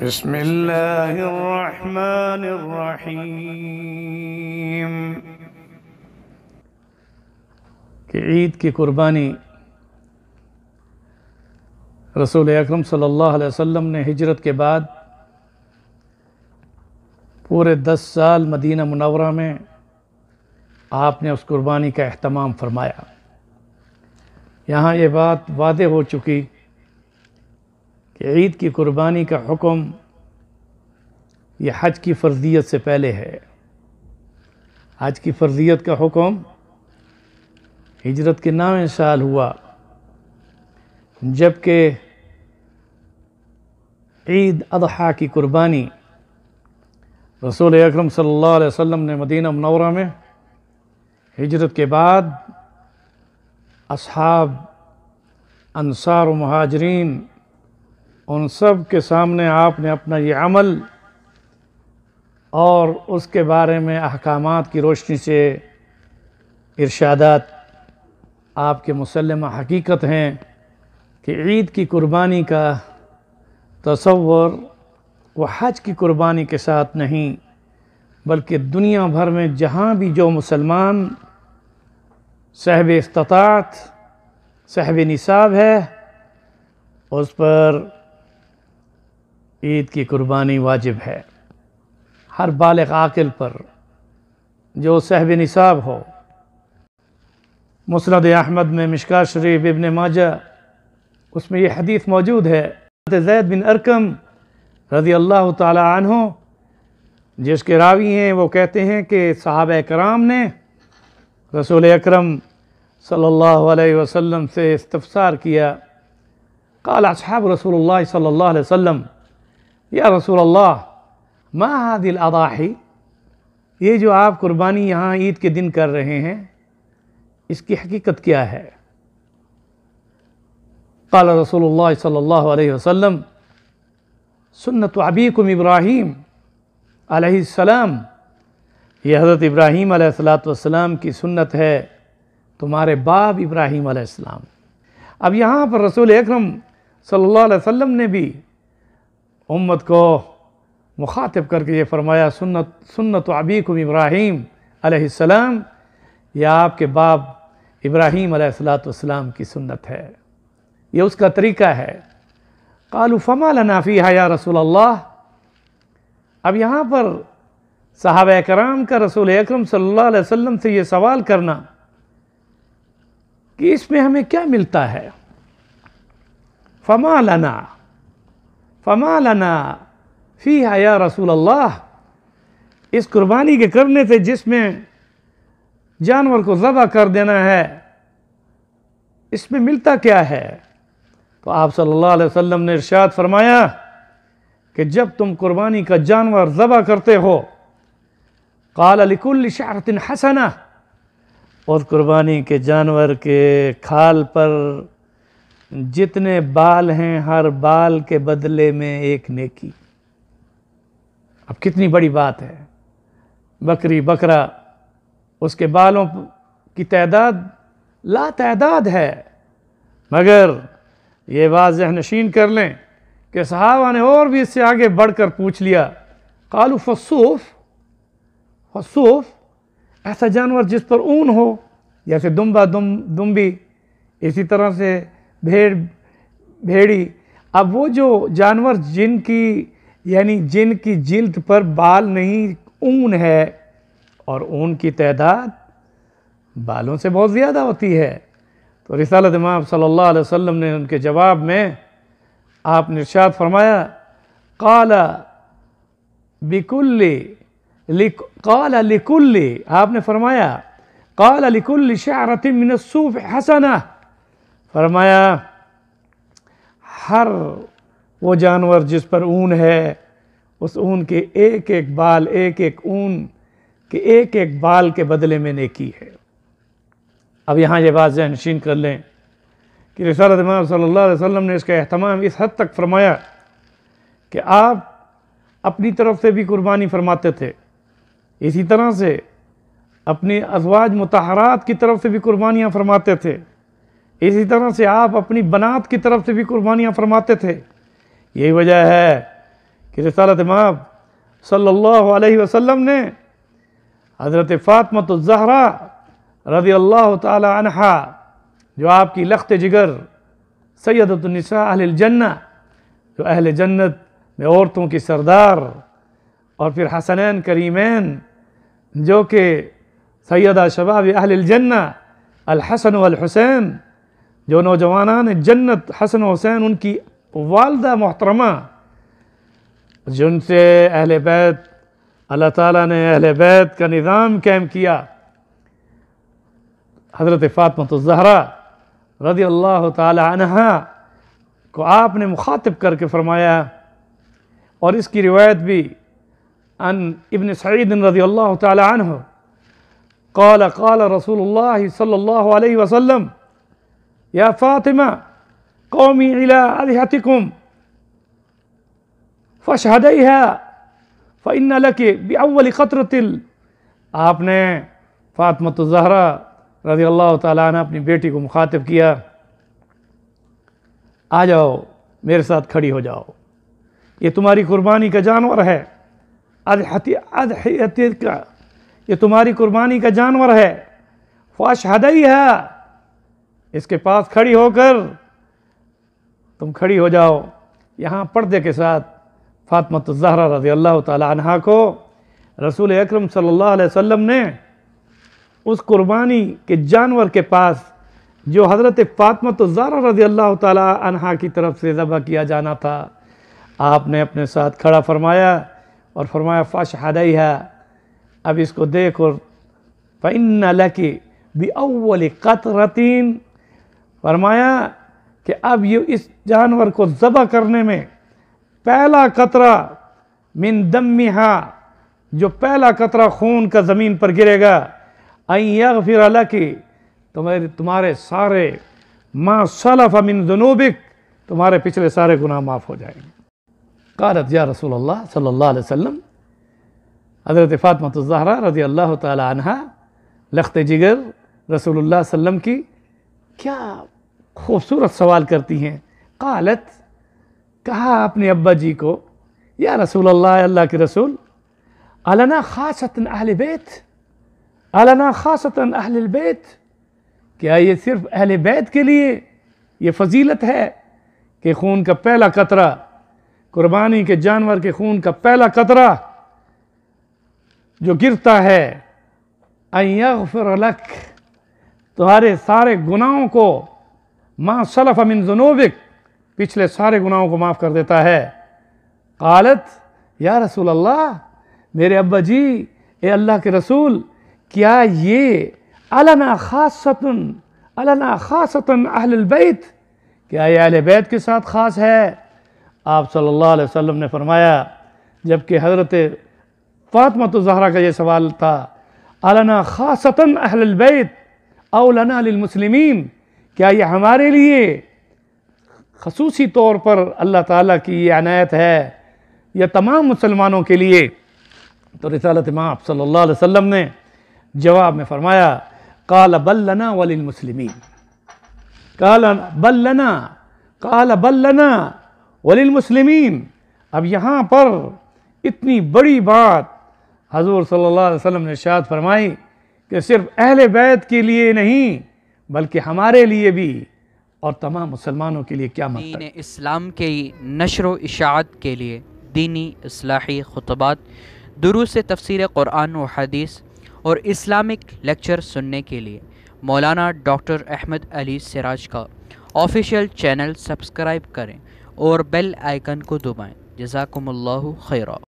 بسم الله الرحمن الرحيم कि ईद की कुर्बानी रसूल अकरम सल्लल्लाहु अलैहि वसल्लम ने हिजरत के बाद पूरे दस साल मदीना मुनवरा में आपने उस कुर्बानी का अहतमाम फरमाया यहाँ ये बात वादे हो चुकी कि ईद की कुर्बानी का हुक्म ये हज की फ़र्जियत से पहले है हज की फ़र्जियत का हुक्म हिजरत के नावें साल हुआ जबकि ईद अदहा की कुर्बानी रसूल अकरम सल्लल्लाहु अलैहि वसल्लम ने मदीना मनौरा में हिजरत के बाद असहाब अनसार महाजरीन उन सब के सामने आपने अपना ये अमल और उसके बारे में अहकाम की रोशनी से इर्शादात आपके मुसलम हकीकत हैं कि ईद की कुर्बानी का तस्वर व हज की कुर्बानी के साथ नहीं बल्कि दुनिया भर में जहाँ भी जो मुसलमान सहब इस्तात सहब निसाब है उस पर ईद की कुर्बानी वाजिब है हर बाल आकिल पर जो सहब निसाब हो मुसरद अहमद में मिशका शरीफ इबन माजा उसमें यह हदीफ मौजूद है जैद बिन अरकम रज़ी अल्लाह हो जिसके रावी हैं वो कहते हैं कि साहब कराम ने रसूल अक्रम सल्लल्लाहु से इस्तफसार किया काला साहब रसूल सल्ला वसम या रसूल الله ما هذه अदाही ये जो आप कुर्बानी यहाँ ईद के दिन कर रहे हैं इसकी हकीकत क्या है कल रसूल सल्ला वसम सुन्नत अबीकुम इब्राहीम आसमाम ये हज़रत इब्राहीम आसलाम की सुन्नत है तुम्हारे बाप इब्राहीम अब यहाँ पर रसूल अक्रम सल्ला वसम ने भी उम्मत को मुखातब करके ये फरमाया सुन्नत सुन्नत अबीकुम इब्राहीम अलैहिस्सलाम यह आपके बाप इब्राहीम अलैहिस्सलाम की सुन्नत है ये उसका तरीका है कालू फमा लना है या रसूल अल्लाह अब यहाँ पर साहब कराम का रसूल अक्रम सल्लल्लाहु अलैहि वसल्लम से ये सवाल करना कि इसमें हमें क्या मिलता है फमा लना फमालना फ़ी हया रसूल अल्लाह इस कुर्बानी के करने से जिसमें जानवर को ज़बह कर देना है इसमें मिलता क्या है तो आप सल्लल्लाहु अलैहि वसल्लम ने इरशाद फरमाया कि जब तुम कुर्बानी का जानवर ज़बह करते हो काल अलिकुल शारतिन हसना और कुर्बानी के जानवर के खाल पर जितने बाल हैं हर बाल के बदले में एक नेकी अब कितनी बड़ी बात है बकरी बकरा उसके बालों की तादाद ला तादाद है मगर ये वाज नशीन कर लें कि सहाबा ने और भी इससे आगे बढ़कर पूछ लिया कालू फसूफ फसूफ ऐसा जानवर जिस पर ऊन हो जैसे दुम्बा दुम दुम्बी इसी तरह से भेड़ भेड़ी अब वो जो जानवर जिनकी यानी जिनकी जिल्द पर बाल नहीं ऊन है और ऊन की तादाद बालों से बहुत ज़्यादा होती है तो रिसालत इमाम सल्लल्लाहु अलैहि वसल्लम ने उनके जवाब में आप निर्शाद फरमाया काला बिकुल्ली लिक काला लिकुल्ली आपने फरमाया काला लिकुल्ली शारतिन सूफ हसना फरमाया हर वो जानवर जिस पर ऊन है उस ऊन के एक एक बाल एक एक ऊन के एक एक बाल के बदले में नेकी है अब यहाँ ये बात जहनशीन कर लें कि रसालत सल्ला वसम ने इसका अहतमाम इस हद तक फरमाया कि आप अपनी तरफ से भी कुर्बानी फरमाते थे इसी तरह से अपने अजवाज मतहरात की तरफ से भी कुर्बानियाँ फरमाते थे इसी तरह से आप अपनी बनात की तरफ से भी कुर्बानियाँ फरमाते थे यही वजह है कि रसालत माब सल्लल्लाहु अलैहि वसल्लम ने हज़रत फ़ातमत ज़हरा रदी अल्लाह तहा जो आपकी लख्त जिगर सैदतनिसा अहलजन्ना जो अहल जन्नत में औरतों की सरदार और फिर हसनैन करीमैन जो कि सैदा शबाब अहलजन्ना अलहसन वलहुसैन जो नौजवान जन्नत हसन हुसैन उनकी वालदा मोहतरमा जिनसे अहल बैत अल्लाह ताला ने अहल बैत का निज़ाम कैम किया हज़रत फ़ातमत तो ज़हरा रदी अल्लाह तहा को आपने मुखातब करके फ़रमाया और इसकी रिवायत भी अन इबन सईद रदी अल्लाह हो कल कौल रसूल सल्ला वसम या फातिमा कौमी इला अलहतिकुम फशहदई है फ़िन लके बेअल ख़तर तिल आपने फ़ातमत ज़हरा रजी अल्लाह ताली अपनी बेटी को मुखातब किया आ जाओ मेरे साथ खड़ी हो जाओ ये तुम्हारी कुर्बानी का जानवर है अदहती का ये तुम्हारी कुर्बानी का जानवर है फ़ाशहदई है इसके पास खड़ी होकर तुम खड़ी हो जाओ यहाँ पर्दे के साथ फातमत तो ज़हरा रजी अल्लाह तहा को रसूल अक्रम सल्लल्लाहु अलैहि वसल्लम ने उस कुर्बानी के जानवर के पास जो हज़रत फातमत तो ज़हरा रजी अल्लाह तहा की तरफ से ज़बह किया जाना था आपने अपने साथ खड़ा फरमाया और फरमाया फाश हदई है अब इसको देख और फ़िन लकी बी अवल कतरतीन फरमाया कि अब ये इस जानवर को ज़बह करने में पहला कतरा मिन दमिहा जो पहला कतरा खून का ज़मीन पर गिरेगा अयग फिर अला की तुम्हारे तुम्हारे सारे माँ सलफ मिन जनूबिक तुम्हारे पिछले सारे गुनाह माफ़ हो जाएंगे कारत या रसूल अल्लाह सल्ला वसल्लम हज़रत फ़ातमत जहरा रज़ी अल्लाह तह लख्त जिगर रसूलुल्लाह सल्लम की क्या खूबसूरत सवाल करती हैं कालत कहा अपने अब्बा जी को या रसूल अल्लाह अल्लाह के रसूल अलना खासतन अहल बैत अलना खासतन अहल बैत क्या ये सिर्फ अहल बैत के लिए ये फजीलत है कि खून का पहला कतरा कुर्बानी के जानवर के खून का पहला कतरा जो गिरता है अयफरलक तुम्हारे सारे गुनाहों को माँ सलफ़ अमिन जुनूबिक पिछले सारे गुनाहों को माफ़ कर देता है कालत या रसूल अल्लाह मेरे अब्बा जी ए अल्लाह के रसूल क्या ये अलना खासतन अलना खासतन अहलबैत क्या ये अहल बैत के साथ ख़ास है आप सल्लल्लाहु अलैहि वसल्लम ने फरमाया जबकि हज़रत फ़ातमत जहरा का ये सवाल था अलना खासतन अहलबैत अवलना मुसलिमीन क्या ये हमारे लिए खसूसी तौर पर अल्लाह ताला की ये अनायत है यह तमाम मुसलमानों के लिए तो रसालत इमाम सल्लल्लाहु अलैहि ने जवाब में फरमाया काल बल्लना वलिलमसलिमीन काल बल्लना काल बल्लना वलिलमसलिमीन अब यहाँ पर इतनी बड़ी बात हजूर सल्ला वम ने शाद फरमाई कि सिर्फ अहल बैत के लिए नहीं बल्कि हमारे लिए भी और तमाम मुसलमानों के लिए क्या मतलब इस्लाम के नशर इशात के लिए दीनी असलाही खुतबात दुरुस तफसर क़ुरान व हदीस और इस्लामिक लेक्चर सुनने के लिए मौलाना डॉक्टर अहमद अली सिराज का ऑफिशियल चैनल सब्सक्राइब करें और बेल आइकन को दबाएँ जजाकम्ला खैर